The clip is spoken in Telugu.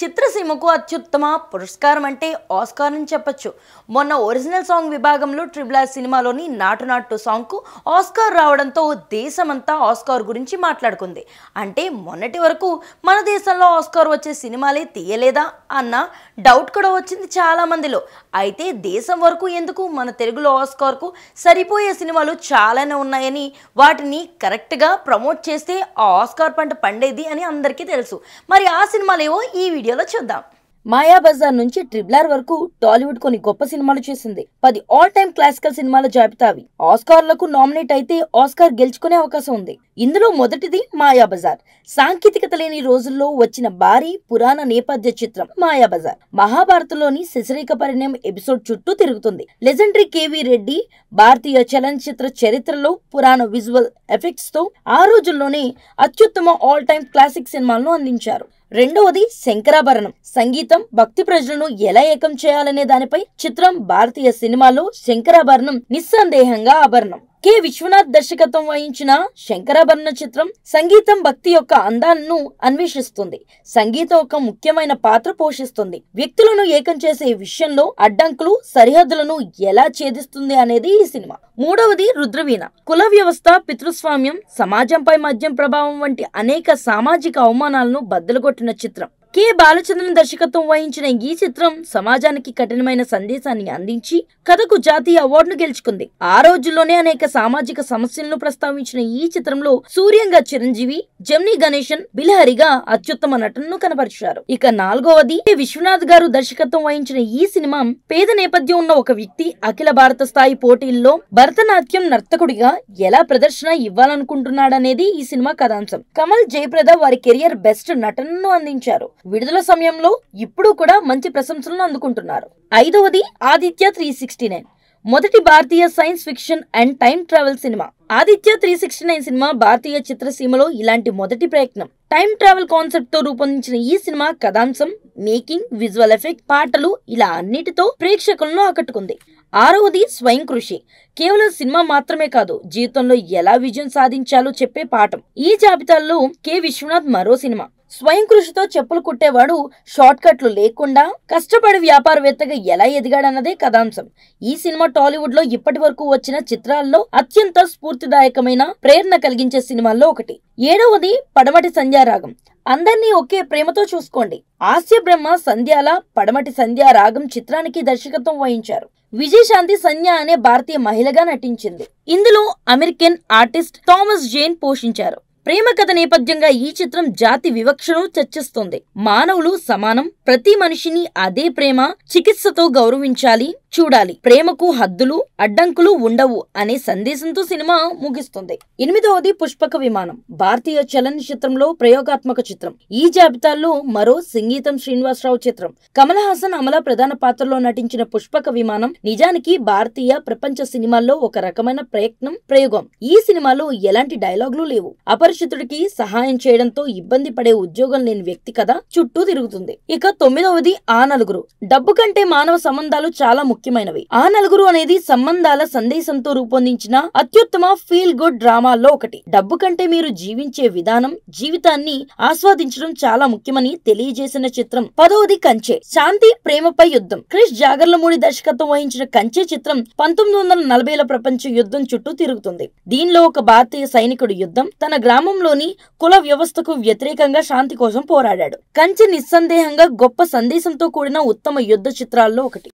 చిత్రసీమకు అత్యుత్తమ పురస్కారం అంటే ఆస్కార్ అని చెప్పొచ్చు మొన్న ఒరిజినల్ సాంగ్ విభాగంలో ట్రిబుల్ ఆర్ సినిమాలోని నాటు నాటు సాంగ్కు ఆస్కార్ రావడంతో దేశమంతా ఆస్కార్ గురించి మాట్లాడుకుంది అంటే మొన్నటి వరకు మన దేశంలో ఆస్కార్ వచ్చే సినిమాలే తీయలేదా అన్న డౌట్ కూడా వచ్చింది చాలామందిలో అయితే దేశం వరకు ఎందుకు మన తెలుగులో ఆస్కార్కు సరిపోయే సినిమాలు చాలానే ఉన్నాయని వాటిని కరెక్ట్గా ప్రమోట్ చేస్తే ఆ ఆస్కార్ పంట పండేది అని అందరికీ తెలుసు మరి ఆ సినిమాలేవో ఈ వీడియో వీడియోలో చూద్దాం మాయాబజార్ నుంచి ట్రిబ్లార్ వరకు టాలీవుడ్ కొన్ని గొప్ప సినిమాలు చేసింది పది ఆల్ టైమ్ క్లాసికల్ సినిమాల జాబితా అవి ఆస్కార్లకు నామినేట్ అయితే ఆస్కార్ గెలుచుకునే అవకాశం ఉంది ఇందులో మొదటిది మాయాబజార్ సాంకేతికత లేని రోజుల్లో వచ్చిన భారీ పురాణ నేపథ్య చిత్రం మాయాబజార్ మహాభారతంలోని శశరేఖ పరిణయం ఎపిసోడ్ చుట్టూ తిరుగుతుంది లెజెండరీ కేవీ రెడ్డి భారతీయ చలనచిత్ర చరిత్రలో పురాణ విజువల్ ఎఫెక్ట్స్ తో ఆ రోజుల్లోనే అత్యుత్తమ ఆల్ టైమ్ క్లాసిక్ సినిమాలను అందించారు రెండవది శంకరాభరణం సంగీతం భక్తి ప్రజలను ఎలా ఏకం చేయాలనే దానిపై చిత్రం భారతీయ సినిమాలో శంకరాభరణం నిస్సందేహంగా ఆభరణం కె విశ్వనాథ్ దర్శకత్వం వహించిన శంకరాభరణ చిత్రం సంగీతం భక్తి యొక్క అందాలను అన్వేషిస్తుంది సంగీతం ఒక ముఖ్యమైన పాత్ర పోషిస్తుంది వ్యక్తులను ఏకం చేసే విషయంలో అడ్డంకులు సరిహద్దులను ఎలా ఛేదిస్తుంది అనేది ఈ సినిమా మూడవది రుద్రవీణ కుల వ్యవస్థ పితృస్వామ్యం సమాజంపై మద్యం ప్రభావం వంటి అనేక సామాజిక అవమానాలను బద్దలుగొట్టిన చిత్రం కె బాలచంద్రన్ దర్శకత్వం వహించిన ఈ చిత్రం సమాజానికి కఠినమైన సందేశాన్ని అందించి కథకు జాతీయ అవార్డును గెలుచుకుంది ఆ రోజుల్లోనే అనేక సామాజిక సమస్యలను ప్రస్తావించిన ఈ చిత్రంలో సూర్యంగా చిరంజీవి జమ్ని గణేశన్ బిలహరిగా అత్యుత్తమ నటనను కనపరిచారు ఇక నాలుగవది విశ్వనాథ్ గారు దర్శకత్వం వహించిన ఈ సినిమా పేద నేపథ్యం ఉన్న ఒక వ్యక్తి అఖిల భారత స్థాయి పోటీల్లో భరతనాట్యం నర్తకుడిగా ఎలా ప్రదర్శన ఇవ్వాలనుకుంటున్నాడనేది ఈ సినిమా కథాంశం కమల్ జయప్రద వారి కెరియర్ బెస్ట్ నటనను అందించారు విడుదల సమయంలో ఇప్పుడు కూడా మంచి ప్రశంసలను అందుకుంటున్నారు ఐదవది ఆదిత్య త్రీ సిక్స్టీ నైన్ మొదటి భారతీయ science fiction and time travel సినిమా ఆదిత్య త్రీ సిక్స్టీ నైన్ సినిమా భారతీయ చిత్రసీమలో ఇలాంటి మొదటి ప్రయత్నం టైం ట్రావెల్ కాన్సెప్ట్ తో రూపొందించిన ఈ సినిమా కథాంశం మేకింగ్ విజువల్ ఎఫెక్ట్ పాటలు ఇలా అన్నిటితో ప్రేక్షకులను ఆకట్టుకుంది ఆరవది స్వయం కృషి కేవలం సినిమా మాత్రమే కాదు జీవితంలో ఎలా విజయం సాధించాలో చెప్పే పాఠం ఈ జాబితాలో కె విశ్వనాథ్ మరో సినిమా స్వయం కృషితో చెప్పులు కుట్టేవాడు షార్ట్ కట్లు లేకుండా కష్టపడి వ్యాపారవేత్తగా ఎలా ఎదిగాడన్నదే కథాంశం ఈ సినిమా టాలీవుడ్ లో ఇప్పటి వరకు వచ్చిన చిత్రాల్లో అత్యంత స్ఫూర్తిదాయకమైన ప్రేరణ కలిగించే సినిమాల్లో ఒకటి ఏడవది పడమటి సంధ్యారాగం అందరినీ ఒకే ప్రేమతో చూసుకోండి ఆస్య బ్రహ్మ సంధ్యాల పడమటి సంధ్యా రాగం చిత్రానికి దర్శకత్వం వహించారు విజయశాంతి సంధ్య అనే భారతీయ మహిళగా నటించింది ఇందులో అమెరికన్ ఆర్టిస్ట్ థామస్ జైన్ పోషించారు ప్రేమ కథ నేపథ్యంగా ఈ చిత్రం జాతి వివక్షను చర్చిస్తుంది మానవులు సమానం ప్రతి మనిషిని అదే ప్రేమ చికిత్సతో గౌరవించాలి చూడాలి ప్రేమకు హద్దులు అడ్డంకులు ఉండవు అనే సందేశంతో సినిమా ముగిస్తుంది ఎనిమిదవది పుష్పక విమానం భారతీయ చలన చిత్రంలో ప్రయోగాత్మక చిత్రం ఈ జాబితాలో మరో సంగీతం శ్రీనివాసరావు చిత్రం కమల్ హాసన్ అమల ప్రధాన పాత్రలో నటించిన పుష్పక విమానం నిజానికి భారతీయ ప్రపంచ సినిమాల్లో ఒక రకమైన ప్రయత్నం ప్రయోగం ఈ సినిమాలో ఎలాంటి డైలాగులు లేవు అపరి అపరిచితుడికి సహాయం చేయడంతో ఇబ్బంది పడే ఉద్యోగం లేని వ్యక్తి కథ చుట్టూ తిరుగుతుంది ఇక తొమ్మిదవది ఆ నలుగురు డబ్బు కంటే మానవ సంబంధాలు చాలా ముఖ్యమైనవి ఆ నలుగురు అనేది సంబంధాల సందేశంతో రూపొందించిన అత్యుత్తమ ఫీల్ గుడ్ డ్రామాల్లో ఒకటి డబ్బు కంటే మీరు జీవించే విధానం జీవితాన్ని ఆస్వాదించడం చాలా ముఖ్యమని తెలియజేసిన చిత్రం పదవది కంచె శాంతి ప్రేమపై యుద్ధం క్రిష్ జాగర్లమూడి దర్శకత్వం వహించిన కంచె చిత్రం పంతొమ్మిది వందల నలభైల ప్రపంచ యుద్ధం చుట్టూ తిరుగుతుంది దీనిలో ఒక భారతీయ సైనికుడు యుద్ధం తన గ్రామ గ్రామంలోని కుల వ్యవస్థకు వ్యతిరేకంగా శాంతి కోసం పోరాడాడు కంచి నిస్సందేహంగా గొప్ప సందేశంతో కూడిన ఉత్తమ యుద్ధ చిత్రాల్లో ఒకటి